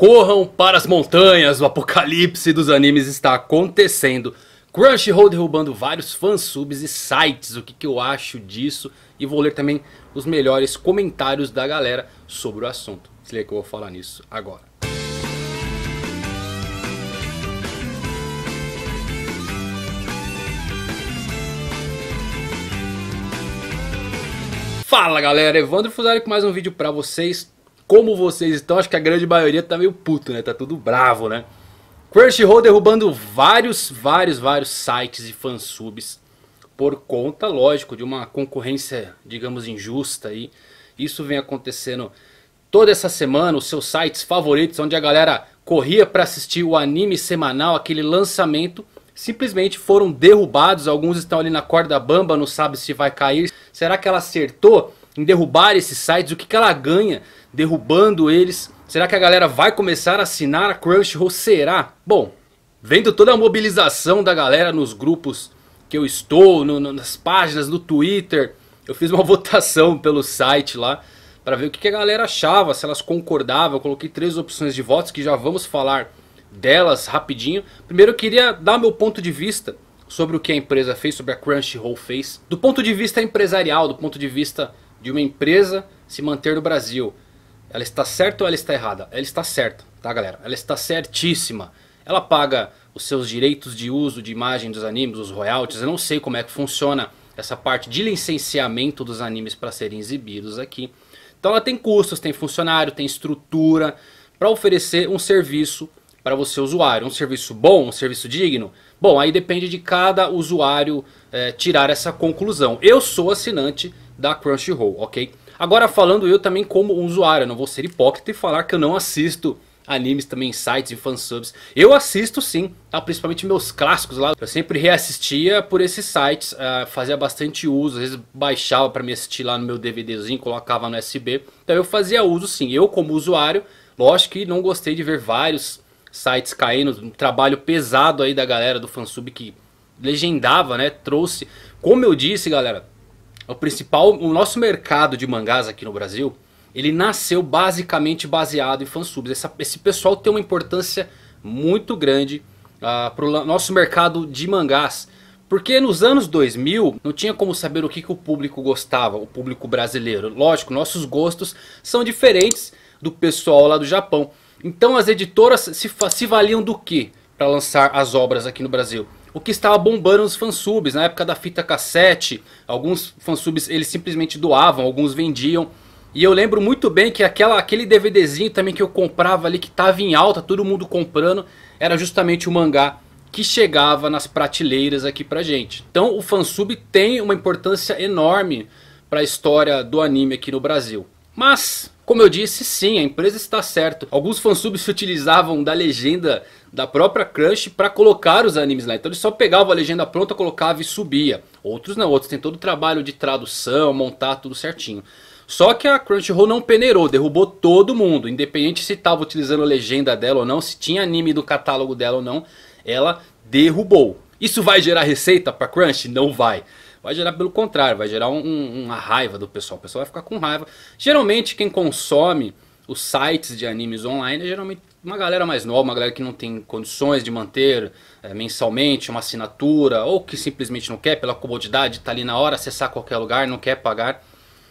Corram para as montanhas, o apocalipse dos animes está acontecendo. Crunchyroll derrubando vários fansubs e sites, o que, que eu acho disso. E vou ler também os melhores comentários da galera sobre o assunto. Se liga que eu vou falar nisso agora. Fala galera, Evandro Fusari com mais um vídeo pra vocês como vocês estão, acho que a grande maioria tá meio puto, né? Tá tudo bravo, né? Crunchyroll derrubando vários, vários, vários sites e fansubs por conta, lógico, de uma concorrência, digamos, injusta aí. Isso vem acontecendo toda essa semana, os seus sites favoritos, onde a galera corria para assistir o anime semanal, aquele lançamento, simplesmente foram derrubados. Alguns estão ali na corda bamba, não sabe se vai cair. Será que ela acertou? em derrubar esses sites? O que, que ela ganha derrubando eles? Será que a galera vai começar a assinar a Crunchyroll? Será? Bom, vendo toda a mobilização da galera nos grupos que eu estou, no, no, nas páginas, no Twitter, eu fiz uma votação pelo site lá para ver o que, que a galera achava, se elas concordavam. Eu coloquei três opções de votos que já vamos falar delas rapidinho. Primeiro eu queria dar meu ponto de vista sobre o que a empresa fez, sobre a Crunchyroll fez. Do ponto de vista empresarial, do ponto de vista de uma empresa se manter no Brasil. Ela está certa ou ela está errada? Ela está certa, tá galera? Ela está certíssima. Ela paga os seus direitos de uso de imagem dos animes, os royalties. Eu não sei como é que funciona essa parte de licenciamento dos animes para serem exibidos aqui. Então ela tem custos, tem funcionário, tem estrutura para oferecer um serviço para você usuário. Um serviço bom, um serviço digno? Bom, aí depende de cada usuário é, tirar essa conclusão. Eu sou assinante da Crunchyroll, ok? Agora falando eu também como usuário, não vou ser hipócrita e falar que eu não assisto animes também, sites e fansubs. Eu assisto sim, tá? principalmente meus clássicos lá. Eu sempre reassistia por esses sites, uh, fazia bastante uso. Às vezes baixava para me assistir lá no meu DVDzinho, colocava no USB. Então eu fazia uso sim, eu como usuário. Lógico que não gostei de ver vários sites caindo. Um trabalho pesado aí da galera do fansub que legendava, né? Trouxe, como eu disse galera... O principal, o nosso mercado de mangás aqui no Brasil, ele nasceu basicamente baseado em fansubs. Essa, esse pessoal tem uma importância muito grande uh, ah, para o nosso mercado de mangás. Porque nos anos 2000 não tinha como saber o que, que o público gostava, o público brasileiro. Lógico, nossos gostos são diferentes do pessoal lá do Japão. Então as editoras se, se valiam do que para lançar as obras aqui no Brasil? o que estava bombando os fansubs. Na época da fita cassete, alguns fansubs eles simplesmente doavam, alguns vendiam. E eu lembro muito bem que aquela, aquele DVDzinho também que eu comprava ali, que estava em alta, todo mundo comprando, era justamente o mangá que chegava nas prateleiras aqui pra gente. Então o fansub tem uma importância enorme para a história do anime aqui no Brasil. Mas, como eu disse, sim, a empresa está certa. Alguns fansubs se utilizavam da legenda da própria Crush para colocar os animes lá. Então eles só pegavam a legenda pronta, colocava e subia. Outros não, outros tem todo o trabalho de tradução, montar tudo certinho. Só que a Crunchyroll não peneirou, derrubou todo mundo, independente se estava utilizando a legenda dela ou não, se tinha anime do catálogo dela ou não, ela derrubou. Isso vai gerar receita para Crunch? Não vai. Vai gerar pelo contrário, vai gerar um, uma raiva do pessoal. O pessoal vai ficar com raiva. Geralmente quem consome os sites de animes online é geralmente uma galera mais nova, uma galera que não tem condições de manter é, mensalmente uma assinatura, ou que simplesmente não quer pela comodidade, tá ali na hora, acessar qualquer lugar, não quer pagar.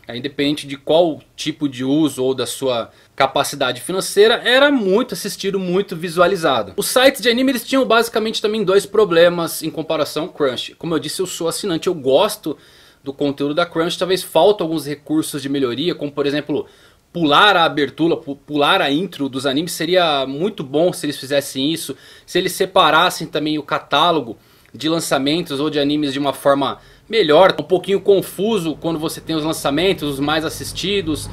É, independente de qual tipo de uso ou da sua capacidade financeira era muito assistido, muito visualizado. Os sites de anime eles tinham basicamente também dois problemas em comparação ao Crunch. Como eu disse, eu sou assinante, eu gosto do conteúdo da Crunch, talvez faltam alguns recursos de melhoria, como por exemplo pular a abertura, pular a intro dos animes, seria muito bom se eles fizessem isso, se eles separassem também o catálogo de lançamentos ou de animes de uma forma melhor, um pouquinho confuso quando você tem os lançamentos, os mais assistidos,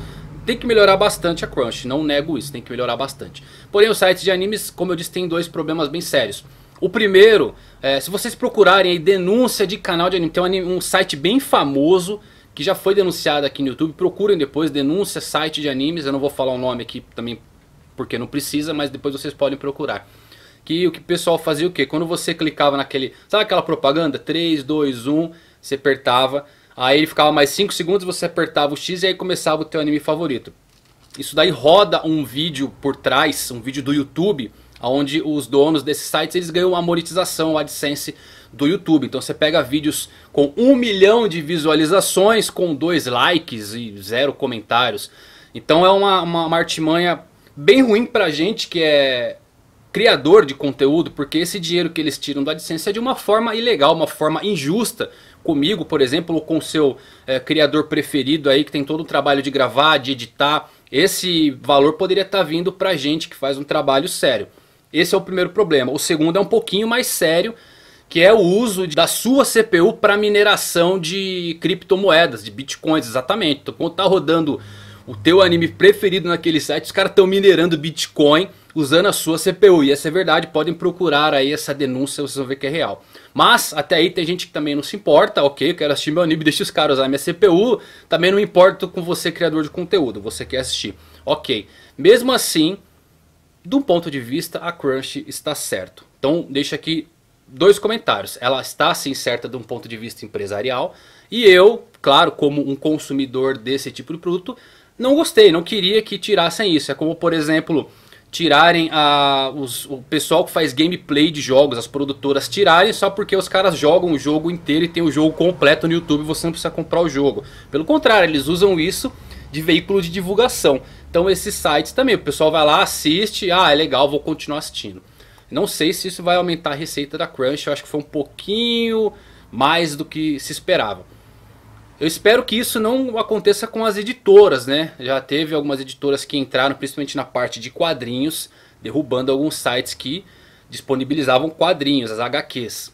tem que melhorar bastante a Crunch, não nego isso, tem que melhorar bastante. Porém, os sites de animes, como eu disse, tem dois problemas bem sérios. O primeiro, é, se vocês procurarem aí denúncia de canal de anime, tem um, anime, um site bem famoso que já foi denunciado aqui no YouTube. Procurem depois, denúncia site de animes. Eu não vou falar o nome aqui também porque não precisa, mas depois vocês podem procurar. Que o que o pessoal fazia o quê? Quando você clicava naquele, sabe aquela propaganda? 3, 2, 1, você apertava Aí ele ficava mais 5 segundos, você apertava o X e aí começava o teu anime favorito. Isso daí roda um vídeo por trás, um vídeo do YouTube, onde os donos desses sites eles ganham a monetização, o AdSense do YouTube. Então você pega vídeos com um milhão de visualizações, com dois likes e zero comentários. Então é uma, uma, uma artimanha bem ruim pra gente que é criador de conteúdo, porque esse dinheiro que eles tiram do AdSense é de uma forma ilegal, uma forma injusta comigo, por exemplo, ou com seu é, criador preferido aí que tem todo o trabalho de gravar, de editar. Esse valor poderia estar tá vindo para gente que faz um trabalho sério. Esse é o primeiro problema. O segundo é um pouquinho mais sério, que é o uso da sua CPU para mineração de criptomoedas, de bitcoins, exatamente. Então, quando tá rodando o teu anime preferido naquele site, os caras estão minerando bitcoin usando a sua CPU. E essa é verdade, podem procurar aí essa denúncia, vocês vão ver que é real. Mas até aí tem gente que também não se importa, ok, eu quero assistir meu anime, deixa os caras usar minha CPU. Também não importa com você, criador de conteúdo, você quer assistir. Ok, mesmo assim, de um ponto de vista, a Crunch está certo. Então deixa aqui dois comentários. Ela está sim certa de um ponto de vista empresarial. E eu, claro, como um consumidor desse tipo de produto, não gostei, não queria que tirassem isso. É como, por exemplo, tirarem a, os, o pessoal que faz gameplay de jogos, as produtoras tirarem só porque os caras jogam o jogo inteiro e tem o jogo completo no YouTube, você não precisa comprar o jogo. Pelo contrário, eles usam isso de veículo de divulgação. Então esses sites também, o pessoal vai lá, assiste, ah, é legal, vou continuar assistindo. Não sei se isso vai aumentar a receita da Crunch, eu acho que foi um pouquinho mais do que se esperava. Eu espero que isso não aconteça com as editoras, né? Já teve algumas editoras que entraram, principalmente na parte de quadrinhos, derrubando alguns sites que disponibilizavam quadrinhos, as HQs.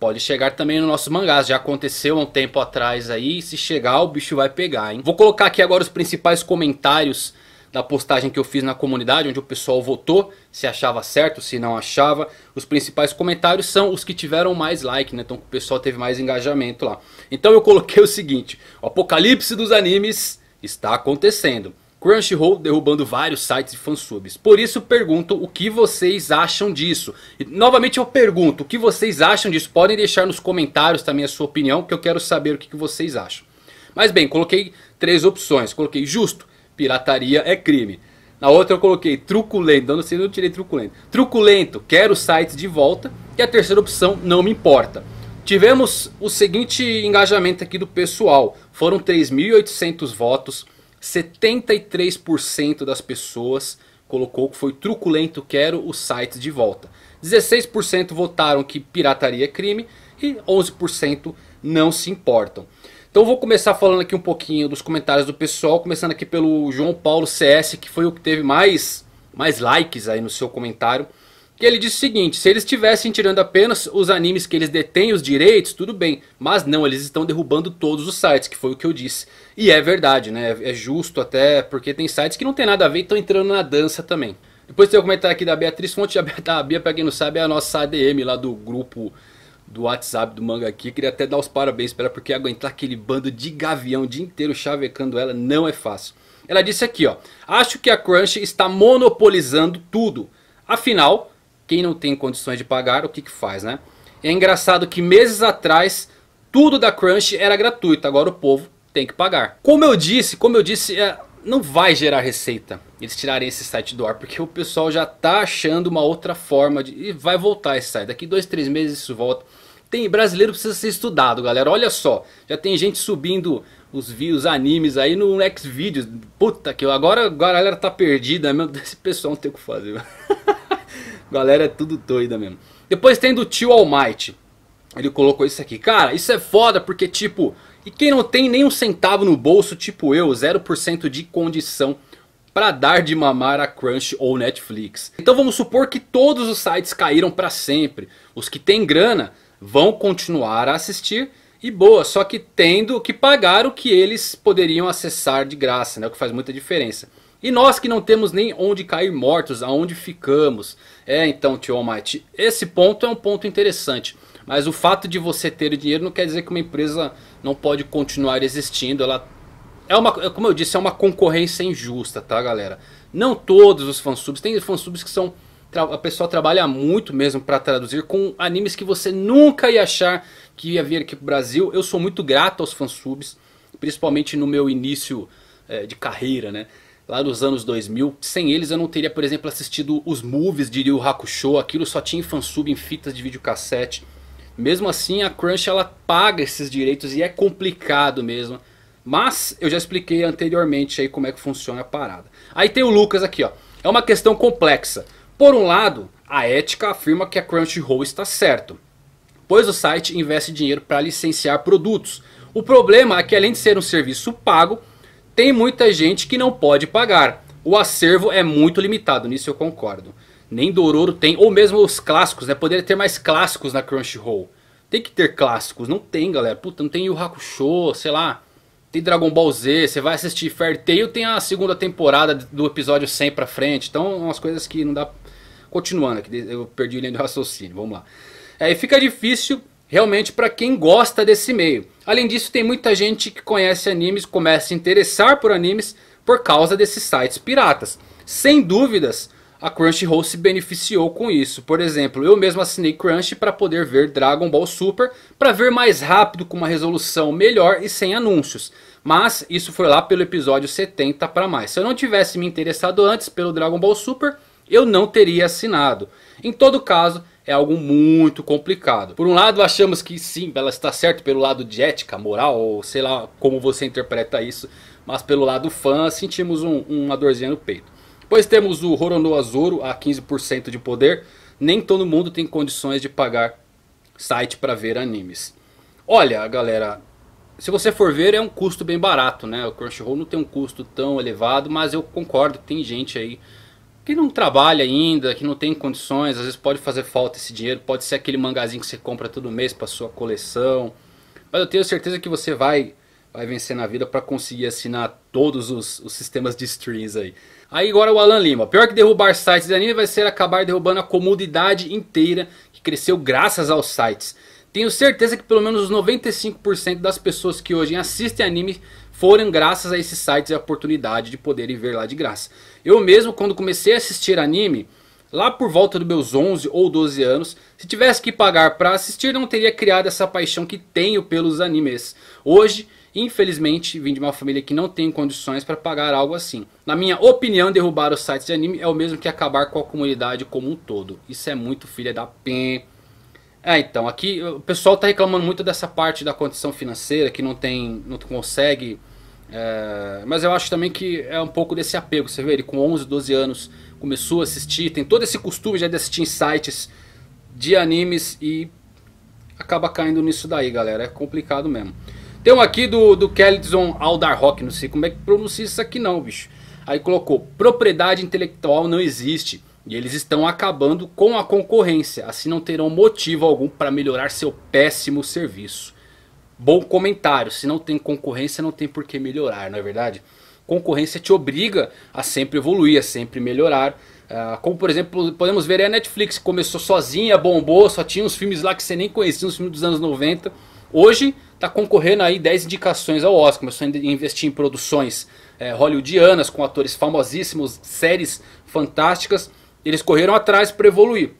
Pode chegar também no nosso mangás, já aconteceu há um tempo atrás aí, se chegar o bicho vai pegar, hein? Vou colocar aqui agora os principais comentários da postagem que eu fiz na comunidade, onde o pessoal votou se achava certo, se não achava. Os principais comentários são os que tiveram mais like, né? Então o pessoal teve mais engajamento lá. Então eu coloquei o seguinte: o apocalipse dos animes está acontecendo. Crunchyroll derrubando vários sites e fansubs. Por isso pergunto o que vocês acham disso. E, novamente eu pergunto o que vocês acham disso. Podem deixar nos comentários também a sua opinião que eu quero saber o que, que vocês acham. Mas bem, coloquei três opções. Coloquei justo, pirataria é crime. Na outra eu coloquei truculento, então, não sei, eu tirei truculento. Truculento, quero o site de volta. E a terceira opção, não me importa. Tivemos o seguinte engajamento aqui do pessoal. Foram 3.800 votos, 73% das pessoas colocou que foi truculento, quero o site de volta. 16% votaram que pirataria é crime e 11% não se importam. Então vou começar falando aqui um pouquinho dos comentários do pessoal, começando aqui pelo João Paulo CS, que foi o que teve mais, mais likes aí no seu comentário. Que ele disse o seguinte, se eles estivessem tirando apenas os animes que eles detêm os direitos, tudo bem. Mas não, eles estão derrubando todos os sites, que foi o que eu disse. E é verdade, né? É justo até, porque tem sites que não tem nada a ver e estão entrando na dança também. Depois tem o comentário aqui da Beatriz Fonte. da Bia, pra quem não sabe, é a nossa ADM lá do grupo do WhatsApp do Manga aqui. Queria até dar os parabéns para ela, porque aguentar aquele bando de gavião o dia inteiro chavecando ela não é fácil. Ela disse aqui, ó. Acho que a Crunch está monopolizando tudo. Afinal, quem não tem condições de pagar, o que que faz, né? É engraçado que meses atrás, tudo da Crunch era gratuito. Agora o povo tem que pagar. Como eu disse, como eu disse... É não vai gerar receita eles tirarem esse site do ar, porque o pessoal já tá achando uma outra forma de. E vai voltar esse site. Daqui dois, três meses isso volta. Tem brasileiro precisa ser estudado, galera. Olha só, já tem gente subindo os views, animes aí no Xvideos. Puta que agora, agora a galera tá perdida mesmo. Esse pessoal não tem o que fazer. galera é tudo doida mesmo. Depois tem do Tio Almighty. Ele colocou isso aqui. Cara, isso é foda porque tipo, e quem não tem nem um centavo no bolso, tipo eu, 0% de condição para dar de mamar a Crunch ou Netflix. Então vamos supor que todos os sites caíram para sempre. Os que têm grana vão continuar a assistir e boa, só que tendo que pagar o que eles poderiam acessar de graça, né? o que faz muita diferença. E nós que não temos nem onde cair mortos, aonde ficamos. É então, Tio Almighty, esse ponto é um ponto interessante. Mas o fato de você ter dinheiro não quer dizer que uma empresa não pode continuar existindo. Ela é uma, é, como eu disse, é uma concorrência injusta, tá galera? Não todos os fansubs, tem fansubs que são a pessoa trabalha muito mesmo para traduzir com animes que você nunca ia achar que ia vir aqui pro Brasil. Eu sou muito grato aos fansubs, principalmente no meu início é, de carreira, né? lá dos anos 2000. Sem eles eu não teria, por exemplo, assistido os movies de Yu Hakusho, aquilo só tinha em fansub, em fitas de videocassete. Mesmo assim a Crunch ela paga esses direitos e é complicado mesmo. Mas eu já expliquei anteriormente aí como é que funciona a parada. Aí tem o Lucas aqui ó, é uma questão complexa. Por um lado, a ética afirma que a Crunchyroll está certo, pois o site investe dinheiro para licenciar produtos. O problema é que além de ser um serviço pago, tem muita gente que não pode pagar. O acervo é muito limitado, nisso eu concordo. Nem Dororo tem, ou mesmo os clássicos, né? Poderia ter mais clássicos na Crunchyroll. Tem que ter clássicos, não tem galera. Puta, não tem Yu Hakusho, sei lá. Tem Dragon Ball Z, você vai assistir Fair Tail, tem a segunda temporada do episódio 100 pra frente. Então, umas coisas que não dá... Continuando aqui, eu perdi o linha do raciocínio, vamos lá. Aí é, fica difícil realmente para quem gosta desse meio. Além disso, tem muita gente que conhece animes, começa a se interessar por animes por causa desses sites piratas. Sem dúvidas, a Crunchyroll se beneficiou com isso. Por exemplo, eu mesmo assinei Crunchy para poder ver Dragon Ball Super, para ver mais rápido, com uma resolução melhor e sem anúncios. Mas isso foi lá pelo episódio 70 para mais. Se eu não tivesse me interessado antes pelo Dragon Ball Super, eu não teria assinado. Em todo caso, é algo muito complicado. Por um lado, achamos que sim, ela está certa pelo lado de ética, moral, ou sei lá como você interpreta isso, mas pelo lado fã, sentimos um, uma dorzinha no peito. Pois temos o Roronoa Azuro a 15% de poder, nem todo mundo tem condições de pagar site para ver animes. Olha, galera, se você for ver, é um custo bem barato, né? O Crunchyroll não tem um custo tão elevado, mas eu concordo, tem gente aí quem não trabalha ainda, que não tem condições, às vezes pode fazer falta esse dinheiro, pode ser aquele mangazinho que você compra todo mês para sua coleção. Mas eu tenho certeza que você vai vai vencer na vida para conseguir assinar todos os, os, sistemas de streams aí. Aí agora o Alan Lima. Pior que derrubar sites de anime vai ser acabar derrubando a comunidade inteira que cresceu graças aos sites. Tenho certeza que pelo menos 95% das pessoas que hoje assistem anime foram graças a esses sites e a oportunidade de poderem ver lá de graça. Eu mesmo quando comecei a assistir anime, lá por volta dos meus 11 ou 12 anos, se tivesse que pagar para assistir não teria criado essa paixão que tenho pelos animes. Hoje, infelizmente, vim de uma família que não tem condições para pagar algo assim. Na minha opinião, derrubar os sites de anime é o mesmo que acabar com a comunidade como um todo. Isso é muito filha da pen. É, então, aqui o pessoal está reclamando muito dessa parte da condição financeira, que não tem, não consegue é, mas eu acho também que é um pouco desse apego. Você vê, ele com 11, 12 anos começou a assistir, tem todo esse costume já de assistir em sites de animes e acaba caindo nisso daí, galera. É complicado mesmo. Tem um aqui do, do Kellyson Rock, não sei como é que pronuncia isso aqui não, bicho. Aí colocou, propriedade intelectual não existe e eles estão acabando com a concorrência, assim não terão motivo algum para melhorar seu péssimo serviço bom comentário. Se não tem concorrência, não tem por que melhorar, não é verdade? Concorrência te obriga a sempre evoluir, a sempre melhorar. Ah, como por exemplo, podemos ver a Netflix, que começou sozinha, bombou, só tinha uns filmes lá que você nem conhecia, uns filmes dos anos 90. Hoje está concorrendo aí 10 indicações ao Oscar, começou a investir em produções é, hollywoodianas, com atores famosíssimos, séries fantásticas. Eles correram atrás para evoluir.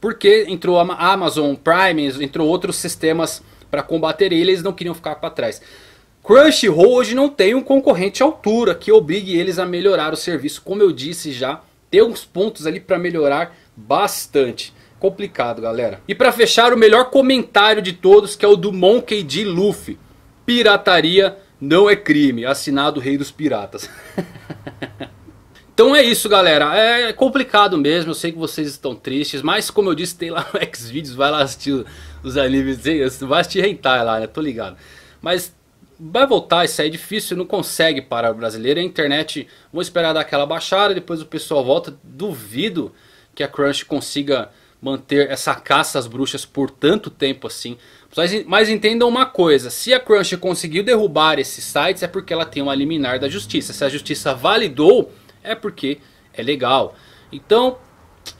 Porque entrou a Amazon Prime, entrou outros sistemas para combater ele, eles não queriam ficar para trás. Crush hoje não tem um concorrente à altura que obrigue eles a melhorar o serviço. Como eu disse já, tem uns pontos ali para melhorar bastante. Complicado, galera. E para fechar, o melhor comentário de todos, que é o do Monkey D. Luffy. Pirataria não é crime. Assinado Rei dos Piratas. Então é isso, galera. É complicado mesmo. Eu sei que vocês estão tristes, mas como eu disse, tem lá no Xvideos, vai lá assistir os animes, vai assistir Hentai lá, né? Tô ligado. Mas vai voltar, isso aí é difícil, não consegue para o brasileiro. A internet, vou esperar dar aquela baixada, depois o pessoal volta. Duvido que a Crunch consiga manter essa caça às bruxas por tanto tempo assim. Mas, mas entendam uma coisa, se a Crunch conseguiu derrubar esses sites é porque ela tem uma liminar da justiça. Se a justiça validou é porque é legal. Então,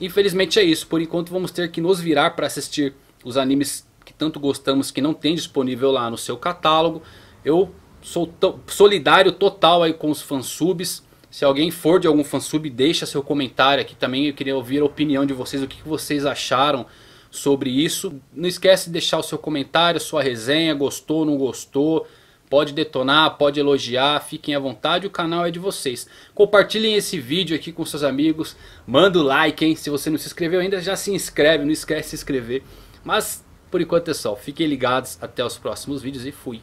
infelizmente é isso. Por enquanto vamos ter que nos virar para assistir os animes que tanto gostamos que não tem disponível lá no seu catálogo. Eu sou solidário total aí com os fansubs. Se alguém for de algum fansub, deixa seu comentário aqui também. Eu queria ouvir a opinião de vocês, o que vocês acharam sobre isso. Não esquece de deixar o seu comentário, sua resenha, gostou, não gostou Pode detonar, pode elogiar, fiquem à vontade, o canal é de vocês. Compartilhem esse vídeo aqui com seus amigos, manda o like, hein? Se você não se inscreveu ainda, já se inscreve, não esquece de se inscrever. Mas por enquanto é só, fiquem ligados, até os próximos vídeos e fui!